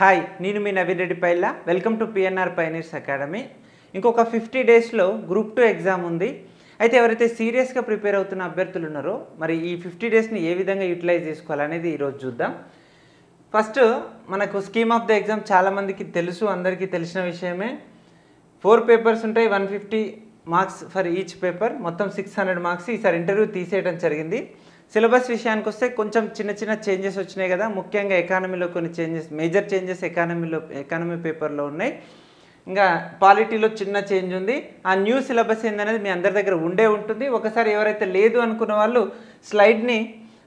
hi నేను మీ Naveen Reddy Paila welcome to PNR pioneers academy ఇంకొక ఫిఫ్టీ డేస్లో గ్రూప్ టూ ఎగ్జామ్ ఉంది అయితే ఎవరైతే సీరియస్గా ప్రిపేర్ అవుతున్న అభ్యర్థులు ఉన్నారో మరి ఈ ఫిఫ్టీ డేస్ని ఏ విధంగా యూటిలైజ్ చేసుకోవాలనేది ఈరోజు చూద్దాం ఫస్ట్ మనకు స్కీమ్ ఆఫ్ ద ఎగ్జామ్ చాలామందికి తెలుసు అందరికీ తెలిసిన విషయమే ఫోర్ పేపర్స్ ఉంటాయి one fifty marks for each paper మొత్తం సిక్స్ హండ్రెడ్ మార్క్స్ ఈసారి ఇంటర్వ్యూ తీసేయడం జరిగింది సిలబస్ విషయానికి వస్తే కొంచెం చిన్న చిన్న చేంజెస్ వచ్చినాయి కదా ముఖ్యంగా ఎకానమీలో కొన్ని చేంజెస్ మేజర్ చేంజెస్ ఎకానమీలో ఎకానమీ పేపర్లో ఉన్నాయి ఇంకా పాలిటీలో చిన్న చేంజ్ ఉంది ఆ న్యూ సిలబస్ ఏందనేది మీ అందరి దగ్గర ఉండే ఉంటుంది ఒకసారి ఎవరైతే లేదు అనుకున్న వాళ్ళు స్లైడ్ని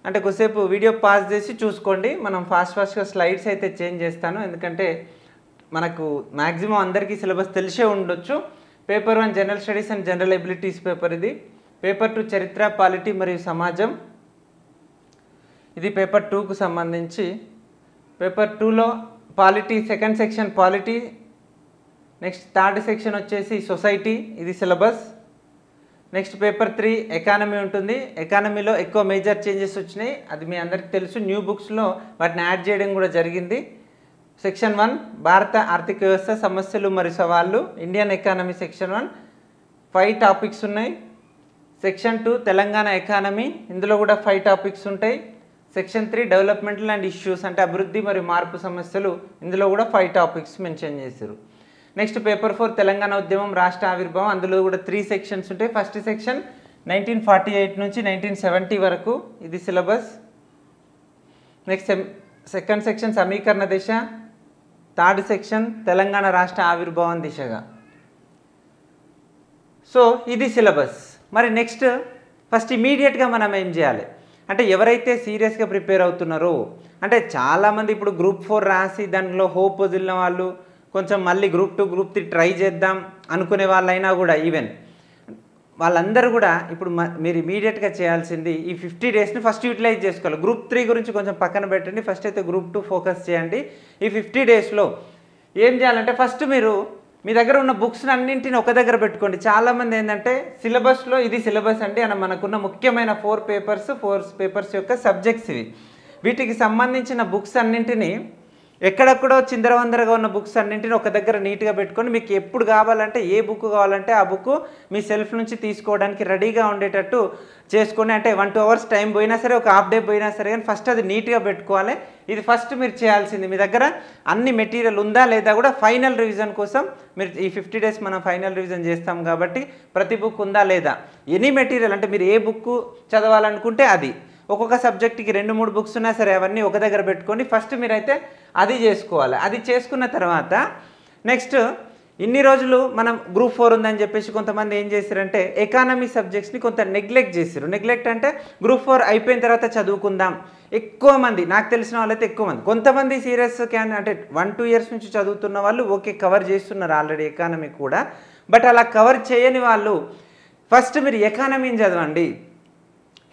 అంటే కొద్దిసేపు వీడియో పాస్ చేసి చూసుకోండి మనం ఫాస్ట్ ఫాస్ట్గా స్లైడ్స్ అయితే చేంజ్ చేస్తాను ఎందుకంటే మనకు మ్యాక్సిమం అందరికీ సిలబస్ తెలిసే ఉండొచ్చు paper one general studies and general abilities paper ఇది పేపర్ టూ చరిత్ర పాలిటీ మరియు సమాజం ఇది పేపర్ టూకు సంబంధించి పేపర్ టూలో polity second section polity next third section వచ్చేసి సొసైటీ ఇది syllabus next paper three economy ఉంటుంది ఎకానమీలో ఎక్కువ మేజర్ చేంజెస్ వచ్చినాయి అది మీ అందరికీ తెలుసు న్యూ బుక్స్లో వాటిని యాడ్ చేయడం కూడా జరిగింది సెక్షన్ వన్ భారత ఆర్థిక వ్యవస్థ సమస్యలు మరియు సవాళ్ళు Indian economy section one five topics ఉన్నాయి సెక్షన్ టూ తెలంగాణ ఎకానమీ ఇందులో కూడా ఫైవ్ టాపిక్స్ ఉంటాయి section three developmental and issues అంటే అభివృద్ధి మరియు మార్పు సమస్యలు ఇందులో కూడా ఫైవ్ టాపిక్స్ మెన్షన్ చేశారు నెక్స్ట్ పేపర్ ఫోర్ తెలంగాణ ఉద్యమం రాష్ట్ర ఆవిర్భావం అందులో కూడా త్రీ సెక్షన్స్ ఉంటాయి first section nineteen forty eight నుంచి నైన్టీన్ సెవెంటీ వరకు ఇది సిలబస్ నెక్స్ట్ సెకండ్ సెక్షన్ సమీకరణ దిశ థర్డ్ సెక్షన్ తెలంగాణ రాష్ట్ర ఆవిర్భావం దిశగా సో ఇది సిలబస్ మరి నెక్స్ట్ ఫస్ట్ ఇమీడియట్గా మనం ఏం చేయాలి అంటే ఎవరైతే సీరియస్గా ప్రిపేర్ అవుతున్నారో అంటే చాలామంది ఇప్పుడు గ్రూప్ ఫోర్ రాసి దాంట్లో హోప్ వదిలిన వాళ్ళు కొంచెం మళ్ళీ group two group three try చేద్దాం అనుకునే వాళ్ళైనా కూడా ఈవెన్ వాళ్ళందరూ కూడా ఇప్పుడు మీరు ఇమీడియట్గా చేయాల్సింది ఈ ఫిఫ్టీ డేస్ని ఫస్ట్ యూటిలైజ్ చేసుకోవాలి గ్రూప్ త్రీ గురించి కొంచెం పక్కన పెట్టండి ఫస్ట్ అయితే గ్రూప్ టూ ఫోకస్ చేయండి ఈ ఫిఫ్టీ డేస్లో ఏం చేయాలంటే ఫస్ట్ మీరు మీ దగ్గర ఉన్న బుక్స్ని అన్నింటిని ఒక దగ్గర పెట్టుకోండి చాలామంది ఏంటంటే సిలబస్లో ఇది సిలబస్ అండి అని మనకున్న ముఖ్యమైన ఫోర్ పేపర్స్ ఫోర్ పేపర్స్ యొక్క సబ్జెక్ట్స్ ఇవి వీటికి సంబంధించిన బుక్స్ అన్నింటినీ ఎక్కడెక్కడో చిందరవందరగా ఉన్న బుక్స్ అన్నింటిని ఒక దగ్గర నీట్గా పెట్టుకొని మీకు ఎప్పుడు కావాలంటే ఏ బుక్ కావాలంటే ఆ బుక్ మీ సెల్ఫ్ నుంచి తీసుకోవడానికి రెడీగా ఉండేటట్టు చేసుకొని అంటే వన్ టూ అవర్స్ టైం పోయినా సరే ఒక హాఫ్ డే పోయినా సరే కానీ ఫస్ట్ అది నీట్గా పెట్టుకోవాలి ఇది ఫస్ట్ మీరు చేయాల్సింది మీ దగ్గర అన్ని మెటీరియల్ ఉందా లేదా కూడా ఫైనల్ రివిజన్ కోసం మీరు ఈ ఫిఫ్టీ డేస్ మనం ఫైనల్ రివిజన్ చేస్తాం కాబట్టి ప్రతి బుక్ ఉందా లేదా ఎనీ మెటీరియల్ అంటే మీరు ఏ బుక్ చదవాలనుకుంటే అది ఒక్కొక్క సబ్జెక్ట్కి రెండు మూడు బుక్స్ ఉన్నా సరే అవన్నీ ఒక దగ్గర పెట్టుకొని ఫస్ట్ మీరైతే అది చేసుకోవాలి అది చేసుకున్న తర్వాత నెక్స్ట్ ఇన్ని రోజులు మనం గ్రూప్ ఫోర్ ఉందని చెప్పేసి కొంతమంది ఏం చేశారంటే ఎకానమీ సబ్జెక్ట్స్ని కొంత నెగ్లెక్ట్ చేశారు నెగ్లెక్ట్ అంటే గ్రూప్ ఫోర్ అయిపోయిన తర్వాత చదువుకుందాం ఎక్కువ మంది నాకు తెలిసిన వాళ్ళైతే ఎక్కువ మంది కొంతమంది సీరియస్ క్యాన్ అంటే వన్ టూ ఇయర్స్ నుంచి చదువుతున్న వాళ్ళు ఓకే కవర్ చేస్తున్నారు ఆల్రెడీ ఎకానమీ కూడా బట్ అలా కవర్ చేయని వాళ్ళు ఫస్ట్ మీరు ఎకానమీని చదవండి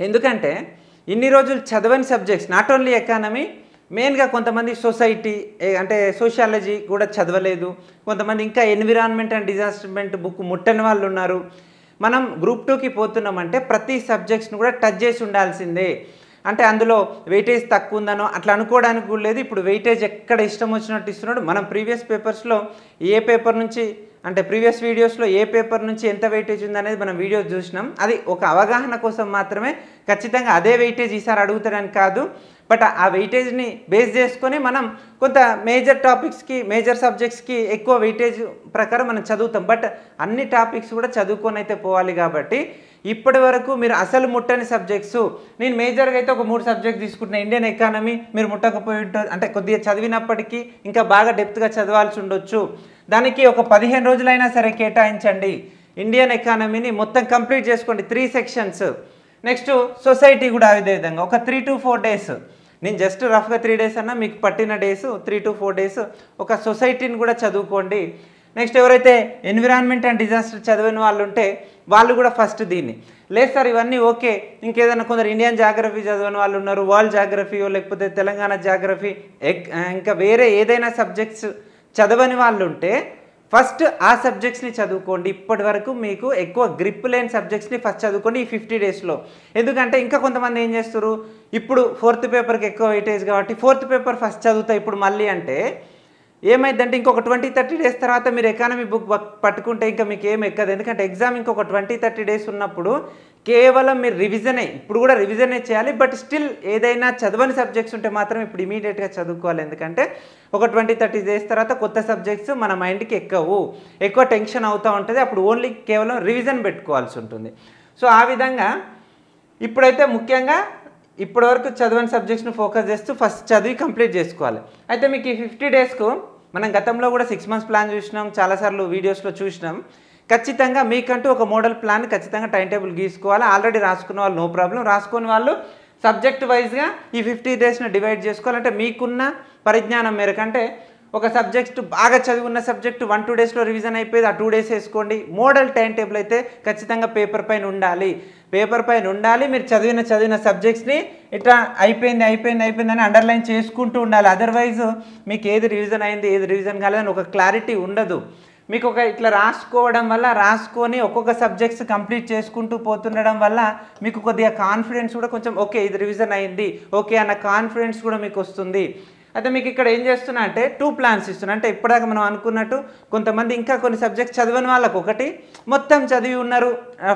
ఎందుకంటే ఇన్ని రోజులు చదవని సబ్జెక్ట్స్ నాట్ ఓన్లీ ఎకానమీ మెయిన్గా కొంతమంది సొసైటీ అంటే సోషియాలజీ కూడా చదవలేదు కొంతమంది ఇంకా ఎన్విరాన్మెంట్ అండ్ డిజాస్టర్మెంట్ బుక్ ముట్టని వాళ్ళు ఉన్నారు మనం గ్రూప్ టూకి పోతున్నామంటే ప్రతి సబ్జెక్ట్స్ను కూడా టచ్ చేసి ఉండాల్సిందే అంటే అందులో వెయిటేజ్ తక్కువ ఉందనో అట్లా అనుకోవడానికి కూడా లేదు ఇప్పుడు వెయిటేజ్ ఎక్కడ ఇష్టం వచ్చినట్టు ఇస్తున్నాడు మనం ప్రీవియస్ పేపర్స్లో ఏ పేపర్ నుంచి అంటే ప్రీవియస్ వీడియోస్లో ఏ పేపర్ నుంచి ఎంత వెయిటేజ్ ఉందనేది మనం వీడియో చూసినాం అది ఒక అవగాహన కోసం మాత్రమే ఖచ్చితంగా అదే వెయిటేజ్ ఈసారి అడుగుతాడని కాదు బట్ ఆ వెయిటేజ్ని బేస్ చేసుకొని మనం కొంత మేజర్ టాపిక్స్కి మేజర్ సబ్జెక్ట్స్కి ఎక్కువ వెయిటేజ్ ప్రకారం మనం చదువుతాం బట్ అన్ని టాపిక్స్ కూడా చదువుకొని అయితే పోవాలి కాబట్టి ఇప్పటి వరకు మీరు అసలు ముట్టని సబ్జెక్ట్స్ నేను మేజర్గా అయితే ఒక మూడు సబ్జెక్ట్ తీసుకుంటున్నా ఇండియన్ ఎకానమీ మీరు ముట్టకపోయి ఉంటారు అంటే కొద్దిగా చదివినప్పటికీ ఇంకా బాగా డెప్త్గా చదవాల్సి ఉండొచ్చు దానికి ఒక పదిహేను రోజులైనా సరే కేటాయించండి ఇండియన్ ఎకానమీని మొత్తం కంప్లీట్ చేసుకోండి త్రీ సెక్షన్స్ నెక్స్ట్ సొసైటీ కూడా అదే విధంగా ఒక త్రీ టు ఫోర్ డేస్ నేను జస్ట్ రఫ్గా త్రీ డేస్ అన్నా మీకు పట్టిన days three to four days ఒక సొసైటీని కూడా చదువుకోండి నెక్స్ట్ ఎవరైతే ఎన్విరాన్మెంట్ అండ్ డిజాస్టర్ చదివిన వాళ్ళు ఉంటే వాళ్ళు కూడా ఫస్ట్ దీన్ని లేదు సార్ ఇవన్నీ ఓకే ఇంకేదైనా కొందరు ఇండియన్ జాగ్రఫీ చదివిన వాళ్ళు ఉన్నారు వరల్డ్ జాగ్రఫీ లేకపోతే తెలంగాణ జాగ్రఫీ ఇంకా వేరే ఏదైనా సబ్జెక్ట్స్ చదవని వాళ్ళు ఉంటే ఫస్ట్ ఆ సబ్జెక్ట్స్ని చదువుకోండి ఇప్పటి వరకు మీకు ఎక్కువ గ్రిప్ లేని సబ్జెక్ట్స్ని ఫస్ట్ చదువుకోండి ఈ ఫిఫ్టీ డేస్లో ఎందుకంటే ఇంకా కొంతమంది ఏం చేస్తారు ఇప్పుడు ఫోర్త్ పేపర్కి ఎక్కువ వెయిటేజ్ కాబట్టి ఫోర్త్ పేపర్ ఫస్ట్ చదువుతా ఇప్పుడు మళ్ళీ అంటే ఏమైందంటే ఇంకొక ట్వంటీ థర్టీ డేస్ తర్వాత మీరు ఎకానమీ బుక్ పట్టుకుంటే ఇంకా మీకు ఏం ఎక్కదు ఎందుకంటే ఎగ్జామ్ ఇంకొక ట్వంటీ థర్టీ డేస్ ఉన్నప్పుడు కేవలం మీరు రివిజనే ఇప్పుడు కూడా రివిజనే చేయాలి బట్ స్టిల్ ఏదైనా చదవని సబ్జెక్ట్స్ ఉంటే మాత్రం ఇప్పుడు ఇమీడియట్గా చదువుకోవాలి ఎందుకంటే ఒక ట్వంటీ థర్టీ డేస్ తర్వాత కొత్త సబ్జెక్ట్స్ మన మైండ్కి ఎక్కవు ఎక్కువ టెన్షన్ అవుతూ ఉంటుంది అప్పుడు ఓన్లీ కేవలం రివిజన్ పెట్టుకోవాల్సి ఉంటుంది సో ఆ విధంగా ఇప్పుడైతే ముఖ్యంగా ఇప్పటివరకు చదవని సబ్జెక్ట్స్ను ఫోకస్ చేస్తూ ఫస్ట్ చదివి కంప్లీట్ చేసుకోవాలి అయితే మీకు ఈ ఫిఫ్టీ డేస్కు మనం గతంలో కూడా సిక్స్ మంత్స్ ప్లాన్ చూసినాం చాలాసార్లు వీడియోస్లో చూసినాం ఖచ్చితంగా మీకంటూ ఒక మోడల్ ప్లాన్ ఖచ్చితంగా టైం టేబుల్ గీసుకోవాలి ఆల్రెడీ రాసుకున్న వాళ్ళు నో ప్రాబ్లం రాసుకుని వాళ్ళు సబ్జెక్ట్ వైజ్గా ఈ ఫిఫ్టీ డేస్ని డివైడ్ చేసుకోవాలంటే మీకున్న పరిజ్ఞానం మేరకంటే ఒక సబ్జెక్ట్ బాగా చదివిన సబ్జెక్ట్ వన్ టూ డేస్లో రివిజన్ అయిపోయింది ఆ టూ డేస్ వేసుకోండి మోడల్ టైం టేబుల్ అయితే ఖచ్చితంగా పేపర్ పైన ఉండాలి పేపర్ పైన ఉండాలి మీరు చదివిన చదివిన సబ్జెక్ట్స్ని ఇట్లా అయిపోయింది అయిపోయింది అయిపోయిందని అండర్లైన్ చేసుకుంటూ ఉండాలి అదర్వైజ్ మీకు ఏది రివిజన్ అయింది ఏది రివిజన్ కాలేదని ఒక క్లారిటీ ఉండదు మీకు ఒక ఇట్లా రాసుకోవడం వల్ల రాసుకొని ఒక్కొక్క సబ్జెక్ట్స్ కంప్లీట్ చేసుకుంటూ పోతుండడం వల్ల మీకు కొద్దిగా కాన్ఫిడెన్స్ కూడా కొంచెం ఓకే ఇది రివిజన్ అయింది ఓకే అన్న కాన్ఫిడెన్స్ కూడా మీకు వస్తుంది అయితే మీకు ఇక్కడ ఏం చేస్తున్నా అంటే టూ ప్లాన్స్ ఇస్తున్నా అంటే ఇప్పటిదాకా మనం అనుకున్నట్టు కొంతమంది ఇంకా కొన్ని సబ్జెక్ట్స్ చదివిన వాళ్ళకు ఒకటి మొత్తం చదివి ఉన్నారు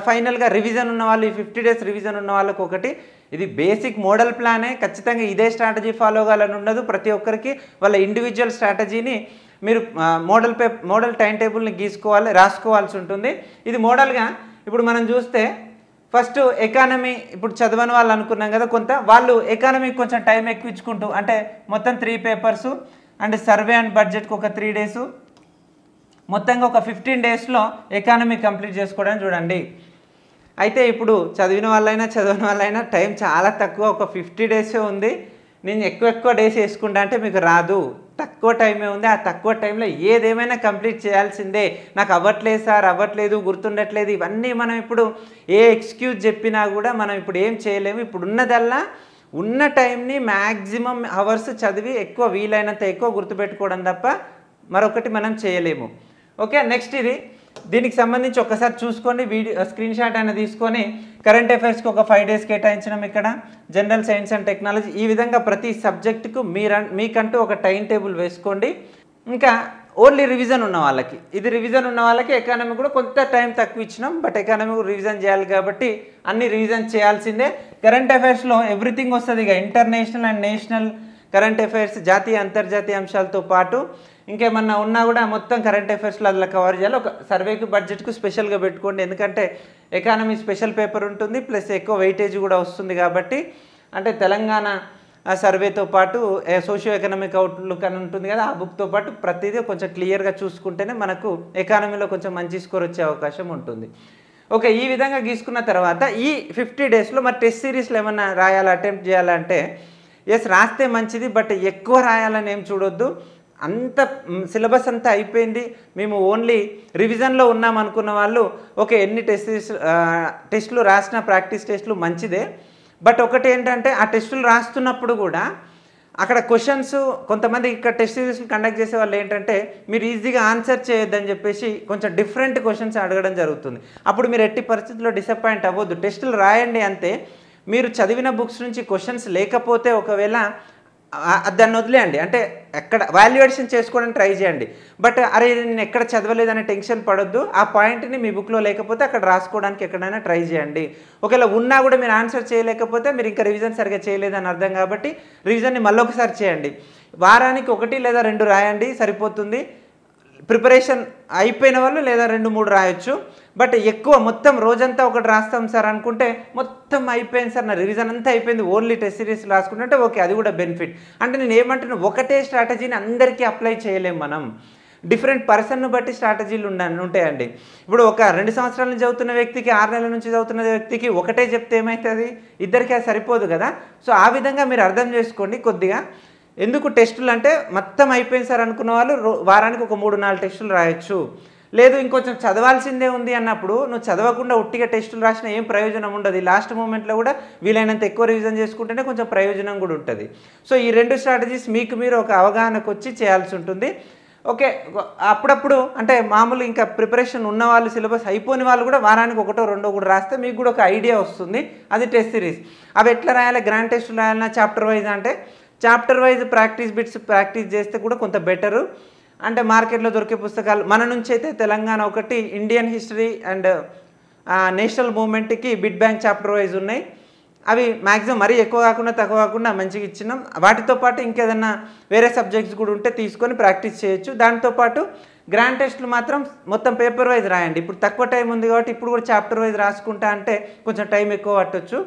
ఫైనల్గా రివిజన్ ఉన్న వాళ్ళు ఈ ఫిఫ్టీ డేస్ రివిజన్ ఉన్న వాళ్ళకు ఒకటి ఇది బేసిక్ మోడల్ ప్లానే ఖచ్చితంగా ఇదే స్ట్రాటజీ ఫాలో అవ్వాలని ఉండదు ప్రతి ఒక్కరికి వాళ్ళ ఇండివిజువల్ స్ట్రాటజీని మీరు మోడల్ పే మోడల్ టైం టేబుల్ని గీసుకోవాలి రాసుకోవాల్సి ఉంటుంది ఇది మోడల్గా ఇప్పుడు మనం చూస్తే ఫస్ట్ ఎకానమీ ఇప్పుడు చదవని వాళ్ళు అనుకున్నాం కదా కొంత వాళ్ళు ఎకానమీ కొంచెం టైం ఎక్కువించుకుంటూ అంటే మొత్తం three papers and survey and బడ్జెట్కి ఒక త్రీ డేసు మొత్తంగా ఒక ఫిఫ్టీన్ డేస్లో ఎకానమీ కంప్లీట్ చేసుకోవడానికి చూడండి అయితే ఇప్పుడు చదివిన వాళ్ళైనా చదవని వాళ్ళైనా టైం చాలా తక్కువ ఒక ఫిఫ్టీ డేసే ఉంది నేను ఎక్కువ ఎక్కువ డేస్ వేసుకుంటా అంటే మీకు రాదు తక్కువ టైమే ఉంది ఆ తక్కువ టైంలో ఏదేమైనా కంప్లీట్ చేయాల్సిందే నాకు అవ్వట్లేదు సార్ అవ్వట్లేదు గుర్తుండట్లేదు ఇవన్నీ మనం ఇప్పుడు ఏ ఎక్స్క్యూజ్ చెప్పినా కూడా మనం ఇప్పుడు ఏం చేయలేము ఇప్పుడు ఉన్నదల్లా ఉన్న టైంని మ్యాక్సిమం అవర్స్ చదివి ఎక్కువ వీలైనంత ఎక్కువ గుర్తుపెట్టుకోవడం తప్ప మరొకటి మనం చేయలేము ఓకే నెక్స్ట్ ఇది దీనికి సంబంధించి ఒకసారి చూసుకోండి వీడియో స్క్రీన్ షాట్ అయినా తీసుకొని కరెంట్ అఫైర్స్కి ఒక ఫైవ్ డేస్ కేటాయించడం ఇక్కడ జనరల్ సైన్స్ అండ్ టెక్నాలజీ ఈ విధంగా ప్రతి సబ్జెక్టుకు మీరు మీకంటూ ఒక టైం టేబుల్ వేసుకోండి ఇంకా ఓన్లీ రివిజన్ ఉన్న వాళ్ళకి ఇది రివిజన్ ఉన్న వాళ్ళకి ఎకానమీ కూడా కొంత టైం తక్కువ ఇచ్చినాం బట్ ఎకానమీ రివిజన్ చేయాలి కాబట్టి అన్ని రివిజన్ చేయాల్సిందే కరెంట్ అఫైర్స్లో ఎవ్రీథింగ్ వస్తుంది ఇక international and national current affairs జాతీయ అంతర్జాతీయ అంశాలతో పాటు ఇంకేమన్నా ఉన్నా కూడా మొత్తం కరెంట్ అఫైర్స్లో అందులో కవర్ చేయాలి ఒక సర్వేకి బడ్జెట్కు స్పెషల్గా పెట్టుకోండి ఎందుకంటే ఎకానమీ స్పెషల్ పేపర్ ఉంటుంది ప్లస్ ఎక్కువ వెయిటేజ్ కూడా వస్తుంది కాబట్టి అంటే తెలంగాణ సర్వేతో పాటు సోషియో ఎకనామిక్ అవుట్లుక్ అని ఉంటుంది కదా ఆ బుక్తో పాటు ప్రతిదీ కొంచెం క్లియర్గా చూసుకుంటేనే మనకు ఎకానమీలో కొంచెం మంచి స్కోర్ వచ్చే అవకాశం ఉంటుంది ఓకే ఈ విధంగా గీసుకున్న తర్వాత ఈ ఫిఫ్టీ డేస్లో మరి టెస్ట్ సిరీస్లో ఏమైనా రాయాలా అటెంప్ట్ చేయాలంటే ఎస్ రాస్తే మంచిది బట్ ఎక్కువ రాయాలని ఏం చూడొద్దు అంత సిలబస్ అంతా అయిపోయింది మేము ఓన్లీ రివిజన్లో ఉన్నాం అనుకున్న వాళ్ళు ఓకే ఎన్ని టెస్ట్ టెస్టులు రాసిన ప్రాక్టీస్ టెస్టులు మంచిదే బట్ ఒకటి ఏంటంటే ఆ టెస్టులు రాస్తున్నప్పుడు కూడా అక్కడ క్వశ్చన్స్ కొంతమంది ఇక్కడ టెస్ట్ సిరీస్ని కండక్ట్ చేసే వాళ్ళు ఏంటంటే మీరు ఈజీగా ఆన్సర్ చేయొద్దని చెప్పేసి కొంచెం డిఫరెంట్ క్వశ్చన్స్ అడగడం జరుగుతుంది అప్పుడు మీరు ఎట్టి పరిస్థితుల్లో డిసప్పాయింట్ అవ్వద్దు టెస్టులు రాయండి అంతే మీరు చదివిన బుక్స్ నుంచి క్వశ్చన్స్ లేకపోతే ఒకవేళ దాన్ని వదిలేయండి అంటే ఎక్కడ వాల్యుయేషన్ చేసుకోవడానికి ట్రై చేయండి బట్ అరే నేను ఎక్కడ చదవలేదనే టెన్షన్ పడొద్దు ఆ పాయింట్ని మీ బుక్లో లేకపోతే అక్కడ రాసుకోవడానికి ఎక్కడైనా ట్రై చేయండి ఒకవేళ ఉన్నా కూడా మీరు ఆన్సర్ చేయలేకపోతే మీరు ఇంకా రివిజన్ సరిగా చేయలేదని అర్థం కాబట్టి రివిజన్ని మళ్ళొకసారి చేయండి వారానికి ఒకటి లేదా రెండు రాయండి సరిపోతుంది ప్రిపరేషన్ అయిపోయిన వాళ్ళు లేదా రెండు మూడు రాయొచ్చు బట్ ఎక్కువ మొత్తం రోజంతా ఒకటి రాస్తాం సార్ అనుకుంటే మొత్తం అయిపోయింది సార్ నా రివిజన్ అంతా అయిపోయింది ఓన్లీ టెస్ట్ సిరీస్ రాసుకుంటుంటే ఓకే అది కూడా బెనిఫిట్ అంటే నేను ఏమంటున్నా ఒకటే స్ట్రాటజీని అందరికీ అప్లై చేయలేం మనం డిఫరెంట్ పర్సన్ను బట్టి స్ట్రాటజీలు ఉండ ఉంటాయండి ఇప్పుడు ఒక రెండు సంవత్సరాల నుంచి చదువుతున్న వ్యక్తికి ఆరు నెలల నుంచి చదువుతున్న వ్యక్తికి ఒకటే చెప్తే ఏమవుతుంది ఇద్దరికి అది సరిపోదు కదా సో ఆ విధంగా మీరు అర్థం చేసుకోండి కొద్దిగా ఎందుకు టెస్టులు అంటే మొత్తం అయిపోయింది సార్ అనుకున్న వాళ్ళు వారానికి ఒక మూడు నాలుగు టెస్టులు రాయొచ్చు లేదు ఇంకొంచెం చదవాల్సిందే ఉంది అన్నప్పుడు నువ్వు చదవకుండా ఉట్టిగా టెస్టులు రాసినా ఏం ప్రయోజనం ఉండదు లాస్ట్ మూమెంట్లో కూడా వీలైనంత ఎక్కువ రివిజన్ చేసుకుంటేనే కొంచెం ప్రయోజనం కూడా ఉంటుంది సో ఈ రెండు స్ట్రాటజీస్ మీకు మీరు ఒక అవగాహనకు వచ్చి చేయాల్సి ఉంటుంది ఓకే అప్పుడప్పుడు అంటే మామూలు ఇంకా ప్రిపరేషన్ ఉన్నవాళ్ళు సిలబస్ అయిపోయిన వాళ్ళు కూడా వారానికి ఒకటో రెండో కూడా రాస్తే మీకు కూడా ఒక ఐడియా వస్తుంది అది టెస్ట్ సిరీస్ అవి ఎట్లా రాయాలి గ్రాండ్ టెస్టులు రాయాలన్నా చాప్టర్ వైజ్ అంటే chapter wise practice bits practice చేస్తే కూడా కొంత బెటరు అంటే మార్కెట్లో దొరికే పుస్తకాలు మన నుంచి అయితే తెలంగాణ ఒకటి ఇండియన్ హిస్టరీ అండ్ నేషనల్ మూమెంట్కి బిడ్ బ్యాంక్ చాప్టర్ వైజ్ ఉన్నాయి అవి మ్యాక్సిమం మరీ ఎక్కువ కాకుండా తక్కువ కాకుండా మంచిగా ఇచ్చినాం వాటితో పాటు ఇంకేదన్నా వేరే సబ్జెక్ట్స్ కూడా ఉంటే తీసుకొని ప్రాక్టీస్ చేయొచ్చు దాంతోపాటు గ్రాండ్ టెస్ట్లు మాత్రం మొత్తం పేపర్ వైజ్ రాయండి ఇప్పుడు తక్కువ టైం ఉంది కాబట్టి ఇప్పుడు కూడా చాప్టర్ వైజ్ రాసుకుంటా అంటే కొంచెం టైం ఎక్కువ పట్టొచ్చు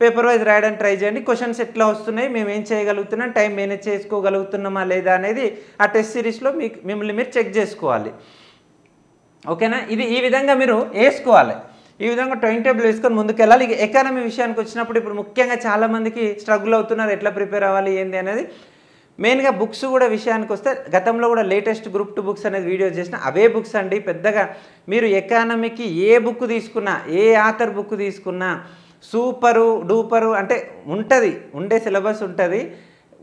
పేపర్ వైజ్ రాయడానికి ట్రై చేయండి క్వశ్చన్స్ ఎట్లా వస్తున్నాయి మేము ఏం చేయగలుగుతున్నాం టైం మేనేజ్ చేసుకోగలుగుతున్నామా లేదా అనేది ఆ టెస్ట్ సిరీస్లో మీకు మిమ్మల్ని మీరు చెక్ చేసుకోవాలి ఓకేనా ఇది ఈ విధంగా మీరు వేసుకోవాలి ఈ విధంగా టైం టేబుల్ వేసుకొని ముందుకెళ్ళాలి ఇక ఎకానమీ విషయానికి వచ్చినప్పుడు ఇప్పుడు ముఖ్యంగా చాలామందికి స్ట్రగుల్ అవుతున్నారు ఎట్లా ప్రిపేర్ అవ్వాలి ఏంది అనేది మెయిన్గా బుక్స్ కూడా విషయానికి వస్తే గతంలో కూడా లేటెస్ట్ గ్రూప్ టూ బుక్స్ అనేది వీడియో చేసిన అవే బుక్స్ అండి పెద్దగా మీరు ఎకానమీకి ఏ బుక్ తీసుకున్నా ఏ ఆథర్ బుక్ తీసుకున్నా సూపరు డూపరు అంటే ఉంటుంది ఉండే సిలబస్ ఉంటుంది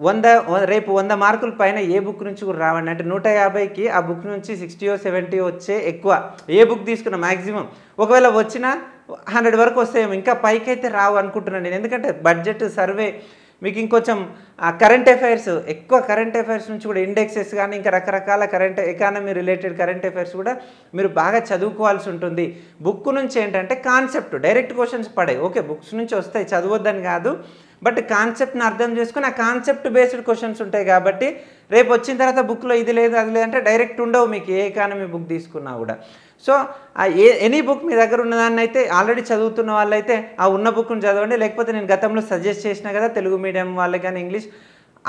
వంద రేపు వంద మార్కుల పైన ఏ బుక్ నుంచి కూడా రావండి అంటే నూట యాభైకి ఆ బుక్ నుంచి సిక్స్టీయో సెవెంటీ వచ్చే ఎక్కువ ఏ బుక్ తీసుకున్న మ్యాక్సిమం ఒకవేళ వచ్చినా హండ్రెడ్ వరకు వస్తాయేమో ఇంకా పైకి అయితే రావు అనుకుంటున్నాను నేను ఎందుకంటే బడ్జెట్ సర్వే మీకు ఇంకొంచెం కరెంట్ అఫైర్స్ ఎక్కువ కరెంట్ అఫైర్స్ నుంచి కూడా ఇండెక్సెస్ కానీ ఇంకా రకరకాల current economy related current affairs కూడా మీరు బాగా చదువుకోవాల్సి ఉంటుంది బుక్ నుంచి ఏంటంటే కాన్సెప్ట్ డైరెక్ట్ క్వశ్చన్స్ పడాయి ఓకే బుక్స్ నుంచి వస్తాయి చదవద్దని కాదు బట్ కాన్సెప్ట్ని అర్థం చేసుకుని ఆ కాన్సెప్ట్ బేస్డ్ క్వశ్చన్స్ ఉంటాయి కాబట్టి రేపు వచ్చిన తర్వాత బుక్లో ఇది లేదు అది లేదంటే డైరెక్ట్ ఉండవు మీకు ఏ ఎకానమీ బుక్ తీసుకున్నా కూడా సో ఆ ఏ ఎనీ బుక్ మీ దగ్గర ఉన్నదాన్ని అయితే ఆల్రెడీ చదువుతున్న వాళ్ళైతే ఆ ఉన్న బుక్ను చదవండి లేకపోతే నేను గతంలో సజెస్ట్ చేసిన కదా తెలుగు మీడియం వాళ్ళకి కానీ ఇంగ్లీష్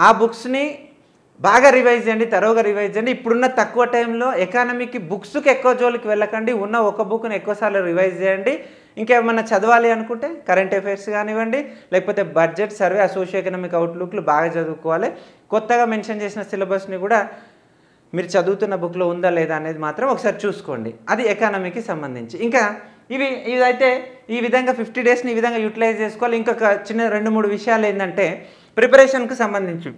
ఆ బుక్స్ని బాగా రివైజ్ చేయండి తరోగా రివైజ్ చేయండి ఇప్పుడున్న తక్కువ టైంలో ఎకానమీకి బుక్స్కి ఎక్కువ జోలికి వెళ్ళకండి ఉన్న ఒక బుక్ని ఎక్కువసార్లు రివైజ్ చేయండి ఇంకేమన్నా చదవాలి అనుకుంటే కరెంట్ అఫైర్స్ కానివ్వండి లేకపోతే బడ్జెట్ సర్వే సోషియో ఎకనామిక్ అవుట్లుక్లు బాగా చదువుకోవాలి కొత్తగా మెన్షన్ చేసిన సిలబస్ని కూడా మీరు చదువుతున్న బుక్లో ఉందా లేదా అనేది మాత్రం ఒకసారి చూసుకోండి అది ఎకానమీకి సంబంధించి ఇంకా ఇవి ఇదైతే ఈ విధంగా ఫిఫ్టీ డేస్ని ఈ విధంగా యూటిలైజ్ చేసుకోవాలి ఇంకొక చిన్న రెండు మూడు విషయాలు ఏంటంటే ప్రిపరేషన్కు సంబంధించి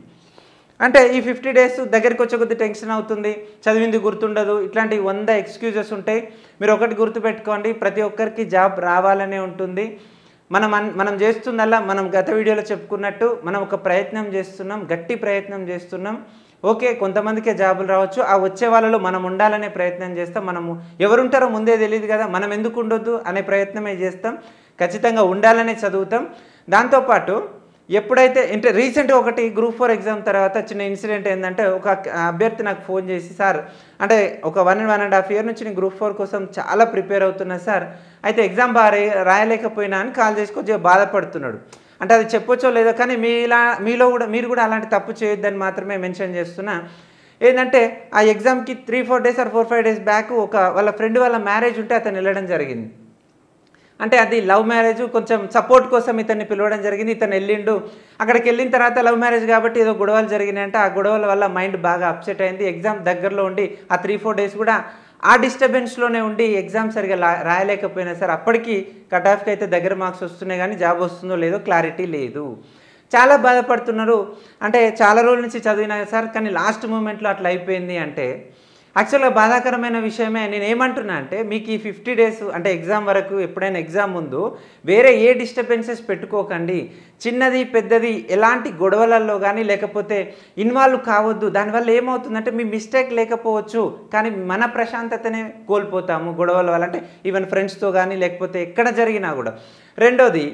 అంటే ఈ ఫిఫ్టీ డేస్ దగ్గరికి వచ్చే కొద్ది టెన్షన్ అవుతుంది చదివింది గుర్తుండదు ఇట్లాంటి వంద ఎక్స్క్యూజెస్ ఉంటాయి మీరు ఒకటి గుర్తుపెట్టుకోండి ప్రతి ఒక్కరికి జాబ్ రావాలనే ఉంటుంది మనం మనం చేస్తున్నలా మనం గత వీడియోలో చెప్పుకున్నట్టు మనం ఒక ప్రయత్నం చేస్తున్నాం గట్టి ప్రయత్నం చేస్తున్నాం ఓకే కొంతమందికే జాబులు రావచ్చు ఆ వచ్చే వాళ్ళలో మనం ఉండాలనే ప్రయత్నం చేస్తాం మనము ఎవరుంటారో ముందే తెలియదు కదా మనం ఎందుకు ఉండొద్దు అనే ప్రయత్నమే చేస్తాం ఖచ్చితంగా ఉండాలనే చదువుతాం దాంతోపాటు ఎప్పుడైతే అంటే రీసెంట్గా ఒకటి గ్రూప్ ఫోర్ ఎగ్జామ్ తర్వాత చిన్న ఇన్సిడెంట్ ఏంటంటే ఒక అభ్యర్థి నాకు ఫోన్ చేసి సార్ అంటే ఒక one and one and half year నుంచి నేను గ్రూప్ ఫోర్ కోసం చాలా ప్రిపేర్ అవుతున్నా సార్ అయితే ఎగ్జామ్ బాగా రాయలేకపోయినా అని కాల్ చేసి బాధపడుతున్నాడు అంటే అది చెప్పొచ్చో లేదో కానీ మీలా మీలో కూడా మీరు కూడా అలాంటి తప్పు చేయొద్దని మాత్రమే మెన్షన్ చేస్తున్నా ఏంటంటే ఆ ఎగ్జామ్కి three four days or four five days back ఒక వాళ్ళ ఫ్రెండ్ వాళ్ళ మ్యారేజ్ ఉంటే అతను వెళ్ళడం జరిగింది అంటే అది లవ్ మ్యారేజ్ కొంచెం సపోర్ట్ కోసం ఇతన్ని పిలవడం జరిగింది ఇతను వెళ్ళిండు అక్కడికి వెళ్ళిన తర్వాత లవ్ మ్యారేజ్ కాబట్టి ఏదో గొడవలు జరిగినాయంటే ఆ గొడవల వల్ల మైండ్ బాగా అప్సెట్ అయింది ఎగ్జామ్ దగ్గరలో ఉండి ఆ త్రీ ఫోర్ డేస్ కూడా ఆ డిస్టర్బెన్స్లోనే ఉండి ఎగ్జామ్ సరిగా రాయలేకపోయినా సరే అప్పటికి కటాఫ్కి అయితే దగ్గర మార్క్స్ వస్తున్నాయి కానీ జాబ్ వస్తుందో లేదో క్లారిటీ లేదు చాలా బాధపడుతున్నారు అంటే చాలా రోజుల నుంచి చదివినా సార్ కానీ లాస్ట్ మూమెంట్లో అట్లా అయిపోయింది అంటే యాక్చువల్గా బాధాకరమైన విషయమే నేను ఏమంటున్నా అంటే మీకు ఈ ఫిఫ్టీ డేస్ అంటే ఎగ్జామ్ వరకు ఎప్పుడైనా ఎగ్జామ్ ముందు వేరే ఏ డిస్టర్బెన్సెస్ పెట్టుకోకండి చిన్నది పెద్దది ఎలాంటి గొడవలలో కానీ లేకపోతే ఇన్వాల్వ్ కావద్దు దానివల్ల ఏమవుతుందంటే మీ మిస్టేక్ లేకపోవచ్చు కానీ మన ప్రశాంతతనే కోల్పోతాము గొడవల వల్ల అంటే ఈవెన్ ఫ్రెండ్స్తో కానీ లేకపోతే ఎక్కడ జరిగినా కూడా రెండోది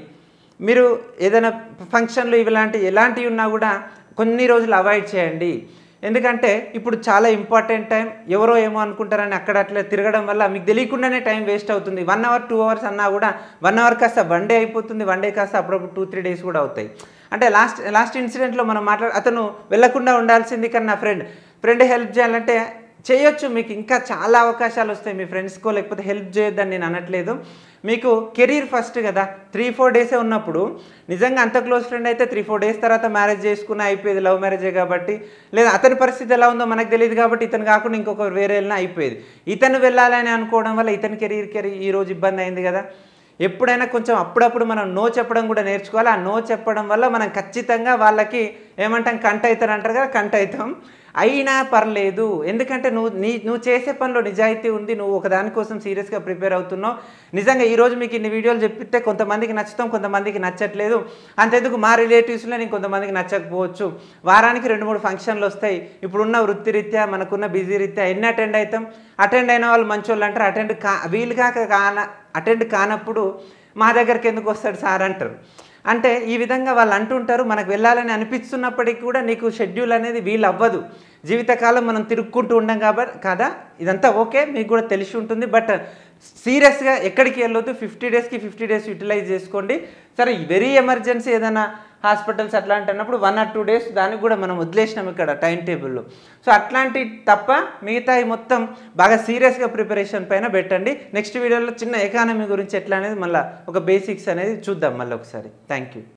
మీరు ఏదైనా ఫంక్షన్లు ఇవి ఎలాంటివి ఉన్నా కూడా కొన్ని రోజులు అవాయిడ్ చేయండి ఎందుకంటే ఇప్పుడు చాలా ఇంపార్టెంట్ టైం ఎవరో ఏమో అనుకుంటారని అక్కడ అట్లా తిరగడం వల్ల మీకు తెలియకుండానే టైం వేస్ట్ అవుతుంది వన్ అవర్ టూ అవర్స్ అన్నా కూడా వన్ అవర్ కాస్త వన్ డే అయిపోతుంది వన్ డే కాస్త అప్పుడప్పుడు టూ త్రీ డేస్ కూడా అవుతాయి అంటే లాస్ట్ లాస్ట్ ఇన్సిడెంట్లో మనం మాట్లాడ అతను వెళ్లకుండా ఉండాల్సింది కానీ ఫ్రెండ్ ఫ్రెండ్ హెల్ప్ చేయాలంటే చేయొచ్చు మీకు ఇంకా చాలా అవకాశాలు వస్తాయి మీ ఫ్రెండ్స్కో లేకపోతే హెల్ప్ చేయొద్దని నేను అనట్లేదు మీకు కెరీర్ ఫస్ట్ కదా త్రీ ఫోర్ డేసే ఉన్నప్పుడు నిజంగా అంత క్లోజ్ ఫ్రెండ్ అయితే త్రీ ఫోర్ డేస్ తర్వాత మ్యారేజ్ చేసుకున్న అయిపోయేది లవ్ మ్యారేజే కాబట్టి లేదా అతని పరిస్థితి ఎలా ఉందో మనకు తెలియదు కాబట్టి ఇతను కాకుండా ఇంకొకరు వేరే వెళ్ళినా అయిపోయేది ఇతను వెళ్ళాలని అనుకోవడం వల్ల ఇతని కెరీర్ కెరీర్ ఈరోజు ఇబ్బంది అయింది కదా ఎప్పుడైనా కొంచెం అప్పుడప్పుడు మనం నో చెప్పడం కూడా నేర్చుకోవాలి ఆ నో చెప్పడం వల్ల మనం ఖచ్చితంగా వాళ్ళకి ఏమంటాం కంట అవుతారు అంటారు కదా కంట అవుతాం అయినా పర్లేదు ఎందుకంటే నువ్వు నీ నువ్వు చేసే పనిలో నిజాయితీ ఉంది నువ్వు ఒక దానికోసం సీరియస్గా ప్రిపేర్ అవుతున్నావు నిజంగా ఈరోజు మీకు ఇన్ని వీడియోలు చెప్పితే కొంతమందికి నచ్చుతాం కొంతమందికి నచ్చట్లేదు అంతేందుకు మా రిలేటివ్స్లో నేను కొంతమందికి నచ్చకపోవచ్చు వారానికి రెండు మూడు ఫంక్షన్లు వస్తాయి ఇప్పుడున్న వృత్తిరీత్యా మనకున్న బిజీ రీత్యా ఎన్ని అటెండ్ అవుతాం అటెండ్ అయిన వాళ్ళు మంచోళ్ళు అంటారు అటెండ్ కా వీలు కాక కాన అటెండ్ కానప్పుడు మా దగ్గరికి ఎందుకు వస్తాడు సార్ అంటారు అంటే ఈ విధంగా వాళ్ళు అంటుంటారు మనకు వెళ్ళాలని అనిపిస్తున్నప్పటికీ కూడా నీకు షెడ్యూల్ అనేది వీలు అవ్వదు జీవితకాలం మనం తిరుక్కుంటూ ఉండం కాబట్టి కదా ఇదంతా ఓకే మీకు కూడా తెలిసి ఉంటుంది బట్ సీరియస్గా ఎక్కడికి వెళ్ళొద్దు ఫిఫ్టీ డేస్కి ఫిఫ్టీ డేస్ యూటిలైజ్ చేసుకోండి సరే వెరీ ఎమర్జెన్సీ ఏదైనా హాస్పిటల్స్ అట్లాంటి అన్నప్పుడు వన్ ఆర్ టూ డేస్ దానికి కూడా మనం వదిలేసినాం ఇక్కడ టైం టేబుల్లో సో అట్లాంటి తప్ప మిగతా మొత్తం బాగా సీరియస్గా ప్రిపరేషన్ పైన పెట్టండి నెక్స్ట్ వీడియోలో చిన్న ఎకానమీ గురించి ఎట్లా అనేది మళ్ళీ ఒక బేసిక్స్ అనేది చూద్దాం మళ్ళీ ఒకసారి థ్యాంక్ యూ